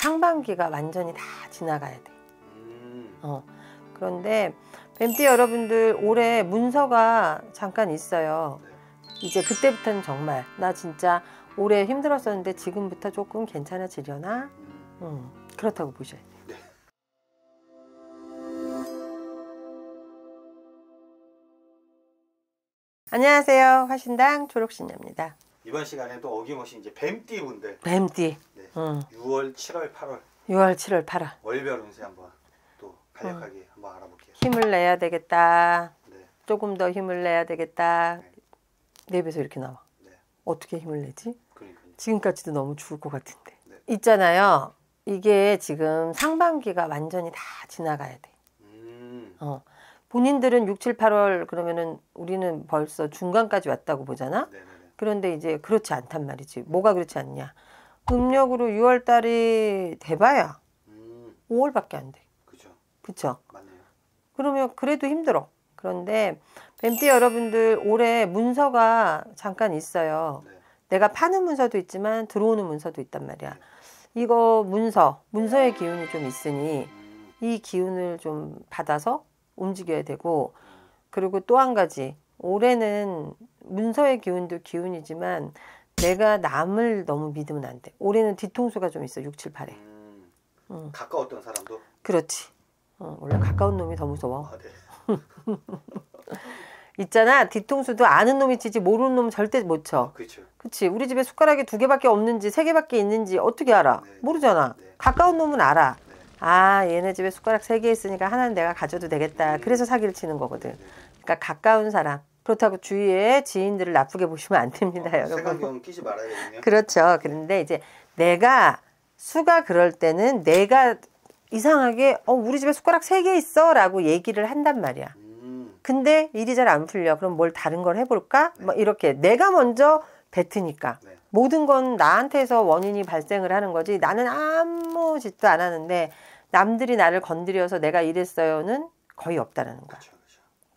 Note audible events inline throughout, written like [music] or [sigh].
상반기가 완전히 다 지나가야 돼. 음. 어. 그런데 뱀띠 여러분들 올해 문서가 잠깐 있어요. 네. 이제 그때부터는 정말 나 진짜 올해 힘들었었는데 지금부터 조금 괜찮아지려나? 음, 그렇다고 보셔야 돼요. 네. 안녕하세요. 화신당 초록신녀입니다. 이번 시간에도 어김없이 이제 뱀띠 분들. 뱀띠. 네. 음. 6월, 7월, 8월. 6월, 7월, 8월. 월별 운세 한번 또 간략하게 음. 한번 알아볼게요. 힘을 내야 되겠다. 네. 조금 더 힘을 내야 되겠다. 네. 내 네 배에서 이렇게 나와. 네. 어떻게 힘을 내지? 그러니까요. 지금까지도 너무 죽을 것 같은데. 네. 있잖아요. 이게 지금 상반기가 완전히 다 지나가야 돼. 음. 어. 본인들은 6, 7, 8월 그러면은 우리는 벌써 중간까지 왔다고 보잖아. 네 그런데 이제 그렇지 않단 말이지. 뭐가 그렇지 않냐. 음력으로 6월 달이 돼봐야 음. 5월밖에 안 돼. 그죠. 그쵸. 맞네요. 그러면 그래도 힘들어. 그런데 뱀띠 여러분들 올해 문서가 잠깐 있어요. 네. 내가 파는 문서도 있지만 들어오는 문서도 있단 말이야. 네. 이거 문서, 문서의 기운이 좀 있으니 음. 이 기운을 좀 받아서 움직여야 되고 음. 그리고 또 한 가지 올해는 문서의 기운도 기운이지만 내가 남을 너무 믿으면 안 돼. 올해는 뒤통수가 좀 있어. 6, 7, 8에. 음, 응. 가까웠던 사람도? 그렇지. 어, 원래 가까운 놈이 더 무서워. 아, 네. [laughs] 있잖아. 뒤통수도 아는 놈이 치지 모르는 놈 절대 못 쳐. 아, 그렇죠. 그치. 우리 집에 숟가락이 두 개밖에 없는지 세 개밖에 있는지 어떻게 알아? 네. 모르잖아. 네. 가까운 놈은 알아. 네. 아 얘네 집에 숟가락 세 개 있으니까 하나는 내가 가져도 되겠다. 음. 그래서 사기를 치는 거거든. 네. 그러니까 가까운 사람. 그렇다고 주위에 지인들을 나쁘게 보시면 안 됩니다, 어, 여러분. 끼지 말아야겠네요. 그렇죠. 네. 그런데 이제 내가 수가 그럴 때는 내가 이상하게 어 우리 집에 숟가락 세 개 있어라고 얘기를 한단 말이야. 음. 근데 일이 잘 안 풀려. 그럼 뭘 다른 걸 해볼까? 네. 뭐 이렇게 내가 먼저 뱉으니까 네. 모든 건 나한테서 원인이 발생을 하는 거지. 나는 아무 짓도 안 하는데 남들이 나를 건드려서 내가 이랬어요는 거의 없다라는 거야 그렇죠.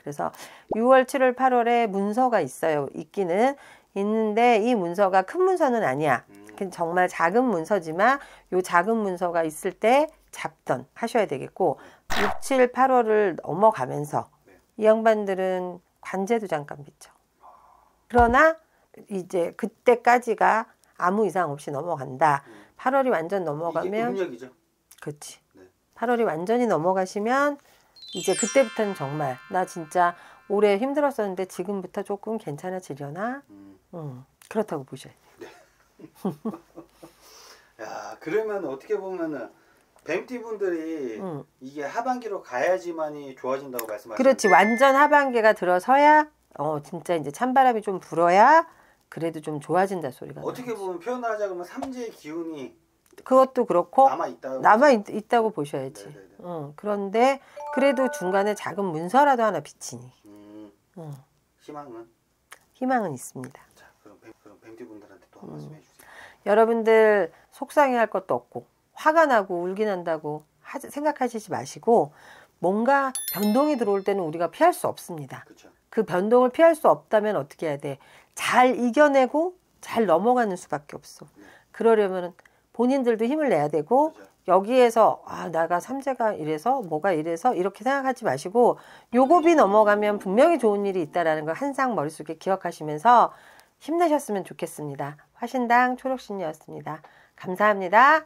그래서 6월, 7월, 8월에 문서가 있어요. 있기는 있는데 이 문서가 큰 문서는 아니야. 음. 그 정말 작은 문서지만 요 작은 문서가 있을 때 잡던 하셔야 되겠고 6, 7, 8월을 넘어가면서 네. 이 양반들은 관제도 잠깐 빚죠. 그러나 이제 그때까지가 아무 이상 없이 넘어간다. 8월이 음. 완전 넘어가면 그렇지. 8월이 완전히 넘어가시면 이제 그때부터는 정말 나 진짜 올해 힘들었었는데 지금부터 조금 괜찮아지려나? 음. 음 그렇다고 보셔야 돼요. 네. [laughs] 야, 그러면 어떻게 보면은 뱀티 분들이 음. 이게 하반기로 가야지만이 좋아진다고 말씀하셨죠. 그렇지. 완전 하반기가 들어서야 어 진짜 이제 찬바람이 좀 불어야 그래도 좀 좋아진다 소리가. 어떻게 보면 표현 하자 면 삼지의 기운이 그것도 그렇고 남아 있다고, 보셔야지. 어, 그런데 그래도 중간에 작은 문서라도 하나 비치니. 음, 어. 희망은? 희망은 있습니다. 자, 그럼, 뱀, 그럼 뱀띠분들한테 또한 음. 말씀해 주세요. 여러분들 속상해할 것도 없고 화가 나고 울긴 한다고 하, 생각하시지 마시고 뭔가 변동이 들어올 때는 우리가 피할 수 없습니다. 그쵸. 그 변동을 피할 수 없다면 어떻게 해야 돼? 잘 이겨내고 잘 넘어가는 수밖에 없어. 네. 그러려면은 본인들도 힘을 내야 되고 여기에서 아 내가 삼재가 이래서 뭐가 이래서 이렇게 생각하지 마시고 요곱이 음. 넘어가면 분명히 좋은 일이 있다라는 걸 항상 머릿속에 기억하시면서 힘내셨으면 좋겠습니다. 화신당 초록신이었습니다. 감사합니다.